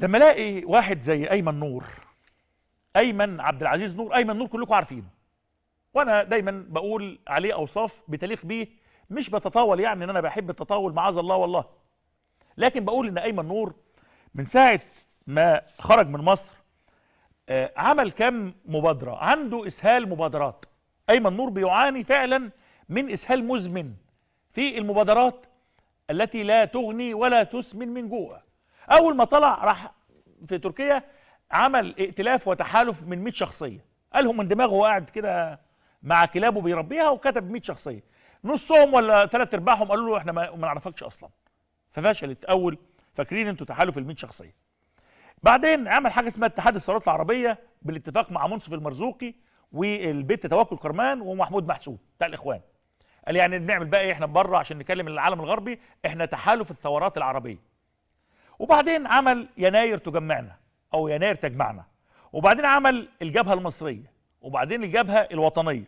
لما الاقي واحد زي ايمن نور ايمن عبد العزيز نور ايمن نور كلكم عارفينه وانا دايما بقول عليه اوصاف بتليق بيه مش بتطاول يعني ان انا بحب التطاول معاذ الله والله لكن بقول ان ايمن نور من ساعه ما خرج من مصر آه، عمل كم مبادره عنده اسهال مبادرات ايمن نور بيعاني فعلا من اسهال مزمن في المبادرات التي لا تغني ولا تسمن من جوع اول ما طلع راح في تركيا عمل ائتلاف وتحالف من 100 شخصيه قالهم من دماغه قاعد كده مع كلابه بيربيها وكتب 100 شخصيه نصهم ولا ثلاث ارباعهم قالوا له احنا ما نعرفكش اصلا ففشلت اول فاكرين انتوا تحالف ال 100 شخصيه بعدين عمل حاجه اسمها اتحاد الثورات العربيه بالاتفاق مع منصف المرزوقي والبيت توكل كرمان ومحمود محسوب بتاع الاخوان قال يعني نعمل بقى ايه احنا بره عشان نكلم العالم الغربي احنا تحالف الثورات العربيه وبعدين عمل يناير تجمعنا او يناير تجمعنا وبعدين عمل الجبهه المصريه وبعدين الجبهه الوطنيه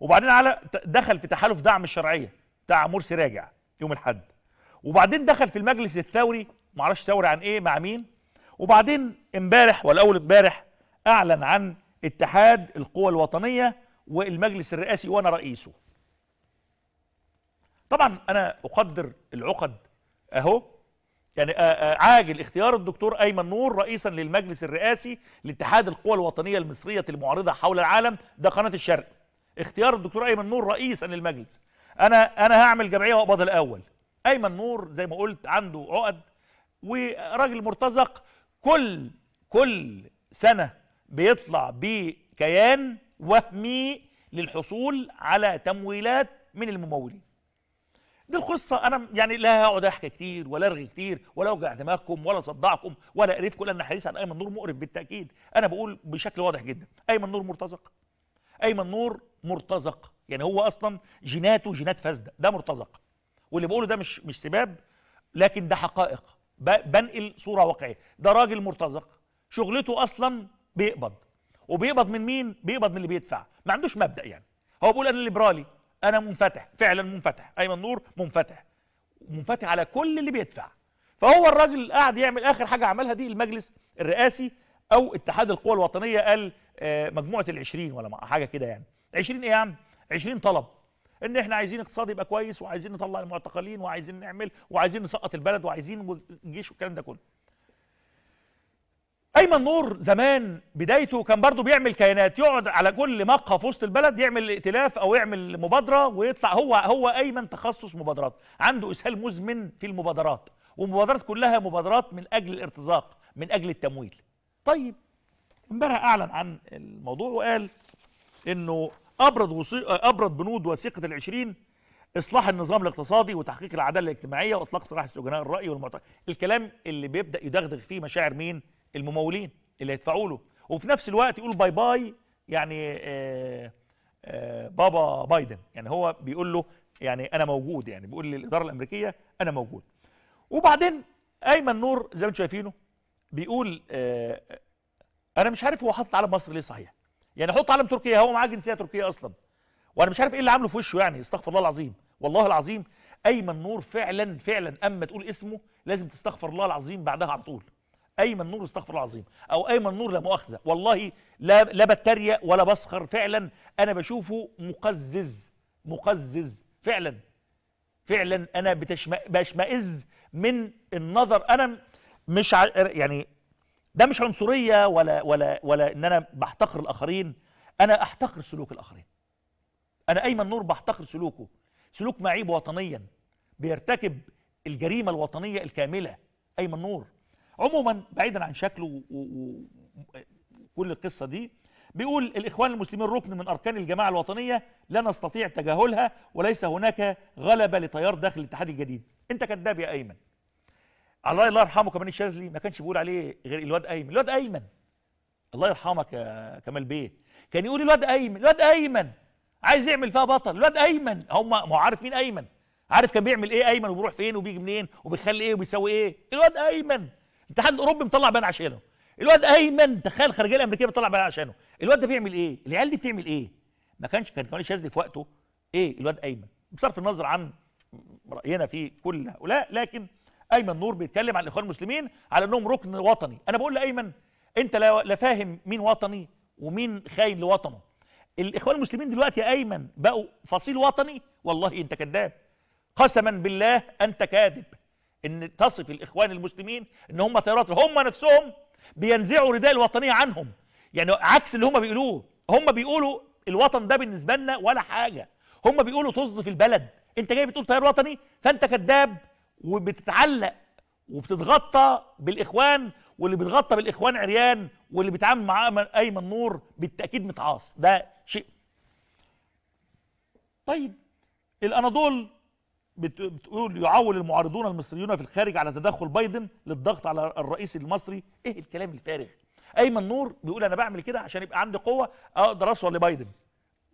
وبعدين على دخل في تحالف دعم الشرعيه بتاع مرسي راجع يوم الاحد وبعدين دخل في المجلس الثوري معرفش ثوري عن ايه مع مين وبعدين امبارح ولا اول امبارح اعلن عن اتحاد القوى الوطنيه والمجلس الرئاسي وانا رئيسه طبعا انا اقدر العقد اهو يعني آه، آه، عاجل اختيار الدكتور ايمن نور رئيسا للمجلس الرئاسي لاتحاد القوى الوطنيه المصريه المعارضه حول العالم ده قناه الشرق اختيار الدكتور ايمن نور رئيسا للمجلس انا انا هعمل جمعيه واقبض الاول ايمن نور زي ما قلت عنده عقد وراجل مرتزق كل كل سنه بيطلع بكيان وهمي للحصول على تمويلات من الممولين دي القصه انا يعني لا هقعد احكي كتير ولا ارغي كتير ولا اوجع دماغكم ولا اصدعكم ولا قريتكم لان حديث عن ايمن نور مقرف بالتاكيد انا بقول بشكل واضح جدا ايمن نور مرتزق ايمن نور مرتزق يعني هو اصلا جيناته جينات فاسده ده مرتزق واللي بقوله ده مش مش سباب لكن ده حقائق بنقل صوره واقعيه ده راجل مرتزق شغلته اصلا بيقبض وبيقبض من مين بيقبض من اللي بيدفع ما عندوش مبدا يعني هو بيقول انا ليبرالي انا منفتح فعلا منفتح ايمن نور منفتح منفتح على كل اللي بيدفع فهو الراجل قاعد يعمل اخر حاجه عملها دي المجلس الرئاسي او اتحاد القوى الوطنيه قال آه، مجموعه ال20 ولا حاجه كده يعني 20 ايه يا عم 20 طلب ان احنا عايزين اقتصاد يبقى كويس وعايزين نطلع المعتقلين وعايزين نعمل وعايزين نسقط البلد وعايزين الجيش والكلام ده كله ايمن نور زمان بدايته كان برضه بيعمل كيانات يقعد على كل مقهى في وسط البلد يعمل ائتلاف او يعمل مبادره ويطلع هو هو ايمن تخصص مبادرات عنده اسهال مزمن في المبادرات ومبادرات كلها مبادرات من اجل الارتزاق من اجل التمويل طيب امبارح اعلن عن الموضوع وقال انه ابرد وصي... ابرد بنود وثيقه العشرين اصلاح النظام الاقتصادي وتحقيق العداله الاجتماعيه واطلاق سراح السجناء الراي والمعتقد الكلام اللي بيبدا يدغدغ فيه مشاعر مين الممولين اللي هيدفعوا له وفي نفس الوقت يقول باي باي يعني آآ آه، آآ آه، بابا بايدن يعني هو بيقول له يعني انا موجود يعني بيقول للاداره الامريكيه انا موجود وبعدين ايمن نور زي ما انتم شايفينه بيقول آه، انا مش عارف هو حاطط علم مصر ليه صحيح يعني حط علم تركيا هو معاه جنسيه تركيه اصلا وانا مش عارف ايه اللي عامله في وشه يعني استغفر الله العظيم والله العظيم ايمن نور فعلا فعلا اما تقول اسمه لازم تستغفر الله العظيم بعدها على طول ايمن نور استغفر الله العظيم او ايمن نور لا مؤاخذه والله لا لا بتريق ولا بسخر فعلا انا بشوفه مقزز مقزز فعلا فعلا انا بشمئز من النظر انا مش ع... يعني ده مش عنصريه ولا ولا ولا ان انا بحتقر الاخرين انا احتقر سلوك الاخرين انا ايمن نور بحتقر سلوكه سلوك معيب وطنيا بيرتكب الجريمه الوطنيه الكامله ايمن نور عموما بعيدا عن شكله وكل القصه دي بيقول الاخوان المسلمين ركن من اركان الجماعه الوطنيه لا نستطيع تجاهلها وليس هناك غلبه لتيار داخل الاتحاد الجديد انت كذاب يا ايمن الله الله يرحمه كمان الشاذلي ما كانش بيقول عليه غير الواد ايمن الواد ايمن الله يرحمك يا كمال بيه كان يقول الواد ايمن الواد ايمن عايز يعمل فيها بطل الواد ايمن هم ما هو عارف مين ايمن عارف كان بيعمل ايه ايمن وبيروح فين وبيجي منين وبيخلي ايه وبيسوي ايه الواد ايمن الاتحاد الاوروبي مطلع بيان عشانه الواد ايمن دخل الخارجيه الامريكيه بتطلع بيان عشانه الواد ده بيعمل ايه العيال دي بتعمل ايه ما كانش كان كمان شاذلي في وقته ايه الواد ايمن بصرف النظر عن راينا في كل هؤلاء لكن ايمن نور بيتكلم عن الاخوان المسلمين على انهم ركن وطني انا بقول لايمن انت لا فاهم مين وطني ومين خاين لوطنه الاخوان المسلمين دلوقتي يا ايمن بقوا فصيل وطني والله انت كذاب قسما بالله انت كاذب ان تصف الاخوان المسلمين ان هم تيارات هم نفسهم بينزعوا رداء الوطنيه عنهم يعني عكس اللي هم بيقولوه هم بيقولوا الوطن ده بالنسبه لنا ولا حاجه هم بيقولوا طز في البلد انت جاي بتقول تيار وطني فانت كذاب وبتتعلق وبتتغطى بالاخوان واللي بيتغطى بالاخوان عريان واللي بيتعامل مع ايمن نور بالتاكيد متعاص ده شيء طيب الاناضول بتقول يعول المعارضون المصريون في الخارج على تدخل بايدن للضغط على الرئيس المصري ايه الكلام الفارغ ايمن نور بيقول انا بعمل كده عشان يبقى عندي قوه اقدر اوصل لبايدن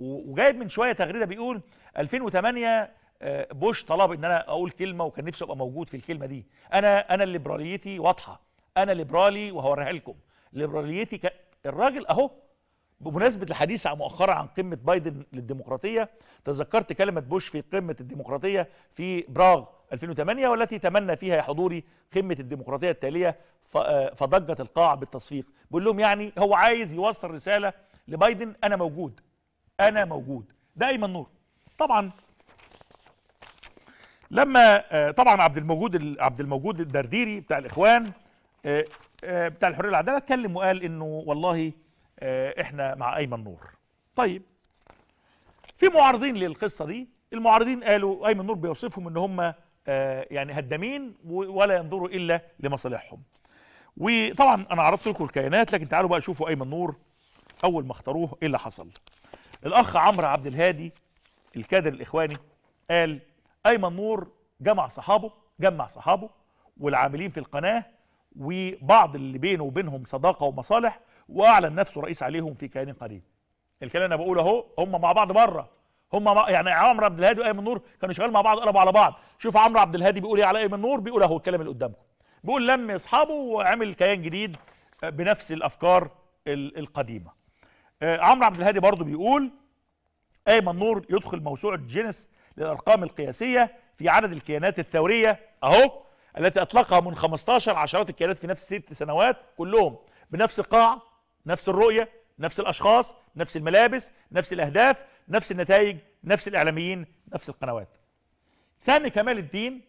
وجايب من شويه تغريده بيقول 2008 آه، بوش طلب ان انا اقول كلمه وكان نفسي ابقى موجود في الكلمه دي انا انا ليبراليتي واضحه انا ليبرالي وهوريها لكم ليبراليتي ك... الراجل اهو بمناسبة الحديث مؤخرا عن قمة بايدن للديمقراطية تذكرت كلمة بوش في قمة الديمقراطية في براغ 2008 والتي تمنى فيها حضوري قمة الديمقراطية التالية آه، فضجت القاع بالتصفيق بيقول لهم يعني هو عايز يوصل رسالة لبايدن أنا موجود أنا موجود ده أيمن نور طبعا لما آه، طبعا عبد الموجود عبد الموجود الدرديري بتاع الإخوان آه، بتاع الحرية العداله اتكلم وقال إنه والله آه، احنا مع ايمن نور طيب في معارضين للقصه دي المعارضين قالوا ايمن نور بيوصفهم ان هم آه، يعني هدامين ولا ينظروا الا لمصالحهم وطبعا انا عرضت لكم الكيانات لكن تعالوا بقى شوفوا ايمن نور اول ما اختاروه ايه اللي حصل الاخ عمرو عبد الهادي الكادر الاخواني قال ايمن نور جمع صحابه جمع صحابه والعاملين في القناه وبعض اللي بينه وبينهم صداقه ومصالح واعلن نفسه رئيس عليهم في كيان قريب الكلام اللي انا بقوله اهو هم مع بعض بره هم مع يعني عمرو عبد الهادي وايمن نور كانوا شغالين مع بعض قلبوا على بعض شوف عمرو عبد الهادي بيقول ايه على ايمن نور بيقول اهو الكلام اللي قدامكم بيقول لم اصحابه وعمل كيان جديد آه، بنفس الافكار القديمه آه، عمرو عبد الهادي برضه بيقول ايمن نور يدخل موسوعه جينيس للارقام القياسيه في عدد الكيانات الثوريه اهو التي اطلقها من 15 عشرات الكيانات في نفس ست سنوات كلهم بنفس القاع نفس الرؤية نفس الأشخاص نفس الملابس نفس الأهداف نفس النتائج نفس الإعلاميين نفس القنوات سامي كمال الدين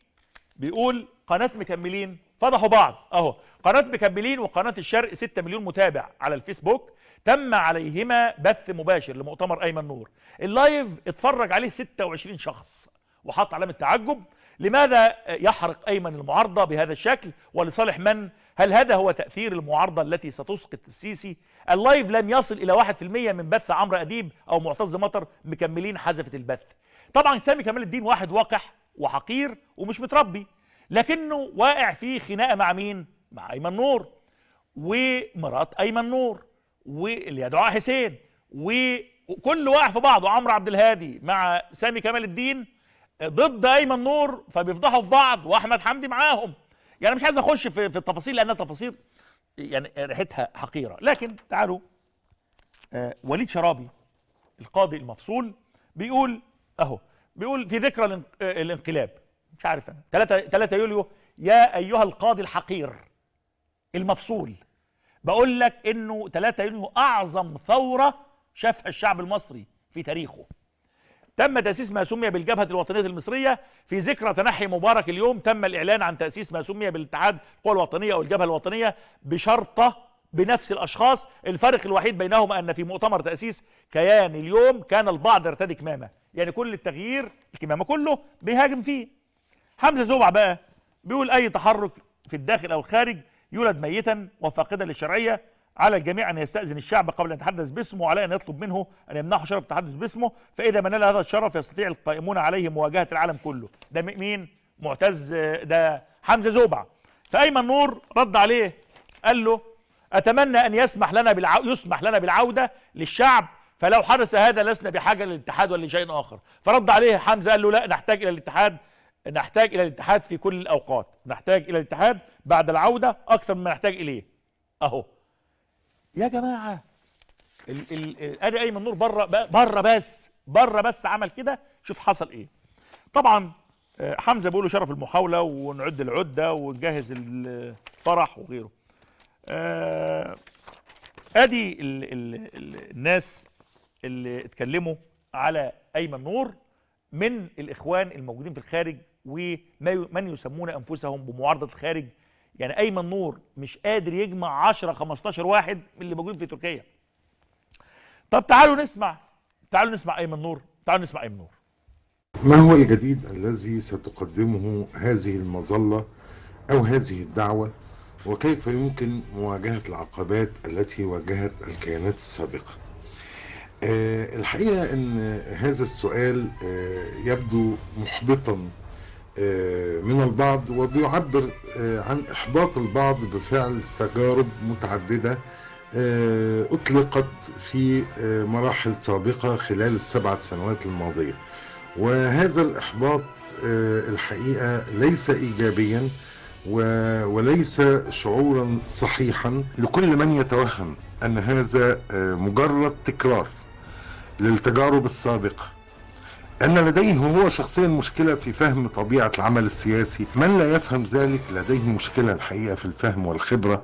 بيقول قناة مكملين فضحوا بعض أهو قناة مكملين وقناة الشرق 6 مليون متابع على الفيسبوك تم عليهما بث مباشر لمؤتمر أيمن نور اللايف اتفرج عليه 26 شخص وحط علامة تعجب لماذا يحرق أيمن المعارضة بهذا الشكل ولصالح من؟ هل هذا هو تأثير المعارضة التي ستسقط السيسي؟ اللايف لم يصل إلى 1% من بث عمرو أديب أو معتز مطر مكملين حذفة البث طبعا سامي كمال الدين واحد وقح وحقير ومش متربي لكنه واقع في خناقة مع مين؟ مع أيمن نور ومرات أيمن نور واللي يدعوها حسين وكل واقع في بعضه عمرو عبد الهادي مع سامي كمال الدين ضد ايمن نور فبيفضحوا في بعض واحمد حمدي معاهم يعني مش عايز اخش في, في التفاصيل لانها تفاصيل يعني ريحتها حقيره لكن تعالوا آه وليد شرابي القاضي المفصول بيقول اهو بيقول في ذكرى آه، الانقلاب مش عارف انا 3 3 يوليو يا ايها القاضي الحقير المفصول بقول لك انه 3 يوليو اعظم ثوره شافها الشعب المصري في تاريخه تم تأسيس ما سمي بالجبهة الوطنية المصرية في ذكرى تنحي مبارك اليوم تم الإعلان عن تأسيس ما سمي بالاتحاد القوى الوطنية أو الجبهة الوطنية بشرطة بنفس الأشخاص الفرق الوحيد بينهما أن في مؤتمر تأسيس كيان اليوم كان البعض ارتدى كمامة يعني كل التغيير الكمامة كله بيهاجم فيه حمزة زوبع بقى بيقول أي تحرك في الداخل أو الخارج يولد ميتا وفاقدا للشرعية على الجميع أن يستأذن الشعب قبل أن يتحدث باسمه وعليه أن يطلب منه أن يمنحه شرف التحدث باسمه فإذا من هذا الشرف يستطيع القائمون عليه مواجهة العالم كله ده مين معتز ده حمزة زوبع فأيمن نور رد عليه قال له أتمنى أن يسمح لنا بالعو... يسمح لنا بالعودة للشعب فلو حدث هذا لسنا بحاجة للاتحاد ولا لشيء آخر فرد عليه حمزة قال له لا نحتاج إلى الاتحاد نحتاج إلى الاتحاد في كل الأوقات نحتاج إلى الاتحاد بعد العودة أكثر مما نحتاج إليه أهو يا جماعه ال ال ادي ايمن نور بره بره بس بره بس عمل كده شوف حصل ايه طبعا آه، حمزه بيقول له شرف المحاوله ونعد العده ونجهز الفرح وغيره آه، ادي ال ال ال الناس اللي اتكلموا على ايمن نور من الاخوان الموجودين في الخارج ومن يسمون انفسهم بمعارضه الخارج يعني ايمن نور مش قادر يجمع 10 15 واحد من اللي موجودين في تركيا طب تعالوا نسمع تعالوا نسمع ايمن نور تعالوا نسمع ايمن نور ما هو الجديد الذي ستقدمه هذه المظله او هذه الدعوه وكيف يمكن مواجهه العقبات التي واجهت الكيانات السابقه آه، الحقيقه ان هذا السؤال آه، يبدو محبطا آه، من البعض وبيعبر آه، عن إحباط البعض بفعل تجارب متعددة آه، أطلقت في مراحل سابقة خلال السبعة سنوات الماضية وهذا الإحباط الحقيقة ليس إيجابيا وليس شعورا صحيحا لكل من يتوهم أن هذا مجرد تكرار للتجارب السابقه أن لديه هو شخصيا مشكلة في فهم طبيعة العمل السياسي من لا يفهم ذلك لديه مشكلة الحقيقة في الفهم والخبرة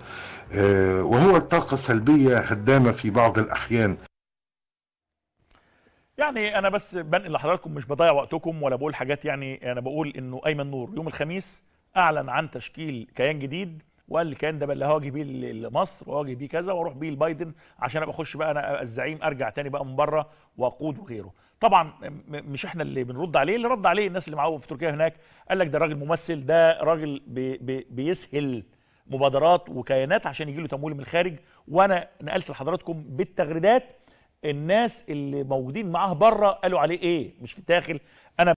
آه، وهو الطاقة سلبية هدامة في بعض الأحيان يعني انا بس بنقل لحضراتكم مش بضيع وقتكم ولا بقول حاجات يعني انا بقول انه ايمن نور يوم الخميس اعلن عن تشكيل كيان جديد وقال الكيان ده بقى اللي هواجه بيه لمصر واواجه بيه كذا واروح بيه لبايدن عشان ابقى اخش بقى انا الزعيم ارجع تاني بقى من بره واقود وغيره طبعا مش احنا اللي بنرد عليه اللي رد عليه الناس اللي معاه في تركيا هناك قال لك ده راجل ممثل ده راجل بي بي بيسهل مبادرات وكيانات عشان يجي له تمويل من الخارج وانا نقلت لحضراتكم بالتغريدات الناس اللي موجودين معاه بره قالوا عليه ايه مش في الداخل انا